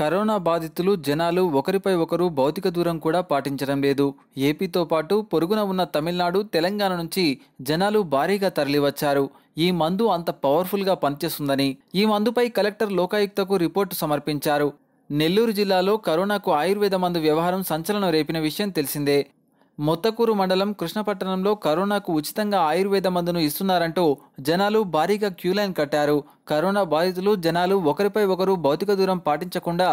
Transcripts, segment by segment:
corona బాధితులు జనాలు ఒకరిపై ఒకరు భౌతిక దూరం కూడా పాటించడం లేదు ఏపీతో పాటు పొరుగున ఉన్న తమిళనాడు తెలంగాణ నుంచి జనాలు భారీగా తరలివచ్చారు ఈ మందు అంత పవర్ఫుల్గా పనిచేస్తుందని ఈ మందుపై కలెక్టర్ లోకాయుక్తకు రిపోర్టు సమర్పించారు నెల్లూరు జిల్లాలో కరోనాకు ఆయుర్వేద మందు వ్యవహారం సంచలనం రేపిన విషయం తెలిసిందే మొత్తకూరు మండలం కృష్ణపట్టణంలో కరోనాకు ఉచితంగా ఆయుర్వేద మందును ఇస్తున్నారంటూ జనాలు భారీగా క్యూలైన్ కట్టారు కరోనా బాధితులు జనాలు ఒకరిపై ఒకరు భౌతిక దూరం పాటించకుండా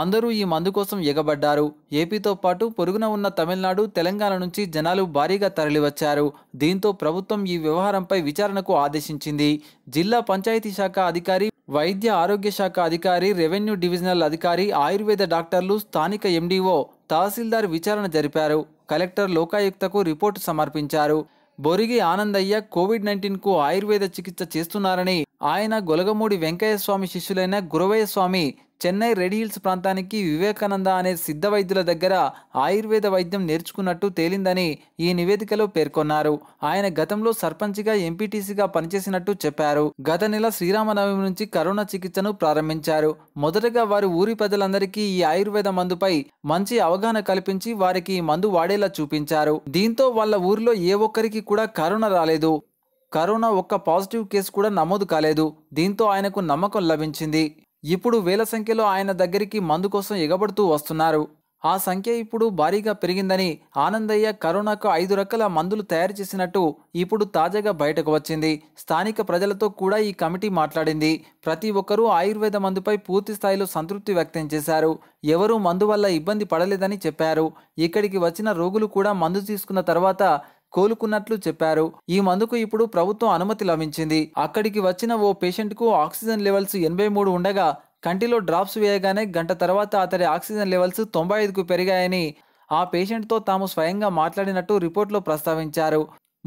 అందరూ ఈ మందు కోసం ఎగబడ్డారు ఏపీతో పాటు పొరుగున ఉన్న తమిళనాడు తెలంగాణ నుంచి జనాలు భారీగా తరలివచ్చారు దీంతో ప్రభుత్వం ఈ వ్యవహారంపై విచారణకు ఆదేశించింది జిల్లా పంచాయతీ శాఖ అధికారి వైద్య ఆరోగ్య శాఖ అధికారి రెవెన్యూ డివిజనల్ అధికారి ఆయుర్వేద డాక్టర్లు స్థానిక ఎండీఓ తహసీల్దార్ విచారణ జరిపారు కలెక్టర్ లోకాయుక్తకు రిపోర్టు సమర్పించారు బొరిగి ఆనందయ్య కోవిడ్ నైన్టీన్కు ఆయుర్వేద చికిత్స చేస్తున్నారని ఆయన గొలగమూడి వెంకయ్య స్వామి శిష్యులైన గురవయ్య స్వామి చెన్నై రెడ్ హిల్స్ ప్రాంతానికి వివేకానంద అనే సిద్ధ వైద్యుల దగ్గర ఆయుర్వేద వైద్యం నేర్చుకున్నట్టు తేలిందని ఈ నివేదికలో పేర్కొన్నారు ఆయన గతంలో సర్పంచ్గా ఎంపీటీసీగా పనిచేసినట్టు చెప్పారు గత నెల శ్రీరామనవమి నుంచి కరోనా చికిత్సను ప్రారంభించారు మొదటగా వారు ఊరి ప్రజలందరికీ ఈ ఆయుర్వేద మందుపై మంచి అవగాహన కల్పించి వారికి మందు వాడేలా చూపించారు దీంతో వాళ్ళ ఊరిలో ఏ ఒక్కరికి కూడా కరోనా రాలేదు కరోనా ఒక్క పాజిటివ్ కేసు కూడా నమోదు కాలేదు దీంతో ఆయనకు నమ్మకం లభించింది ఇప్పుడు వేల సంఖ్యలో ఆయన దగ్గరికి మందు కోసం ఎగబడుతూ వస్తున్నారు ఆ సంఖ్య ఇప్పుడు భారీగా పెరిగిందని ఆనందయ్య కరోనాకు ఐదు రకాల మందులు తయారు చేసినట్టు ఇప్పుడు తాజాగా బయటకు వచ్చింది స్థానిక ప్రజలతో కూడా ఈ కమిటీ మాట్లాడింది ప్రతి ఒక్కరూ ఆయుర్వేద మందుపై పూర్తి స్థాయిలో సంతృప్తి వ్యక్తం చేశారు ఎవరూ మందు వల్ల ఇబ్బంది పడలేదని చెప్పారు ఇక్కడికి వచ్చిన రోగులు కూడా మందు తీసుకున్న తర్వాత కోలుకున్నట్లు చెప్పారు ఈ మందుకు ఇప్పుడు ప్రభుత్వం అనుమతి లభించింది అక్కడికి వచ్చిన ఓ పేషెంట్కు ఆక్సిజన్ లెవెల్స్ ఎనభై మూడు ఉండగా కంటిలో డ్రాప్స్ వేయగానే గంట తర్వాత అతడి ఆక్సిజన్ లెవెల్స్ తొంభై ఐదుకు పెరిగాయని ఆ పేషెంట్తో తాము స్వయంగా మాట్లాడినట్టు రిపోర్ట్లో ప్రస్తావించారు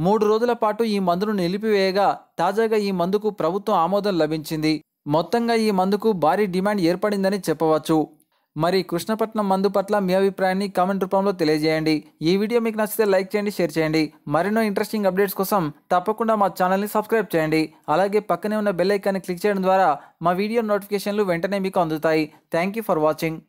మూడు రోజుల పాటు ఈ మందును నిలిపివేయగా తాజాగా ఈ మందుకు ప్రభుత్వం ఆమోదం లభించింది మొత్తంగా ఈ మందుకు భారీ డిమాండ్ ఏర్పడిందని చెప్పవచ్చు మరి కృష్ణపట్నం మందు పట్ల మీ అభిప్రాయాన్ని కామెంట్ రూపంలో తెలియజేయండి ఈ వీడియో మీకు నచ్చితే లైక్ చేయండి షేర్ చేయండి మరెన్నో ఇంట్రెస్టింగ్ అప్డేట్స్ కోసం తప్పకుండా మా ఛానల్ని సబ్స్క్రైబ్ చేయండి అలాగే పక్కనే ఉన్న బెల్ ఐకాన్ని క్లిక్ చేయడం ద్వారా మా వీడియో నోటిఫికేషన్లు వెంటనే మీకు అందుతాయి థ్యాంక్ యూ ఫర్ వాచింగ్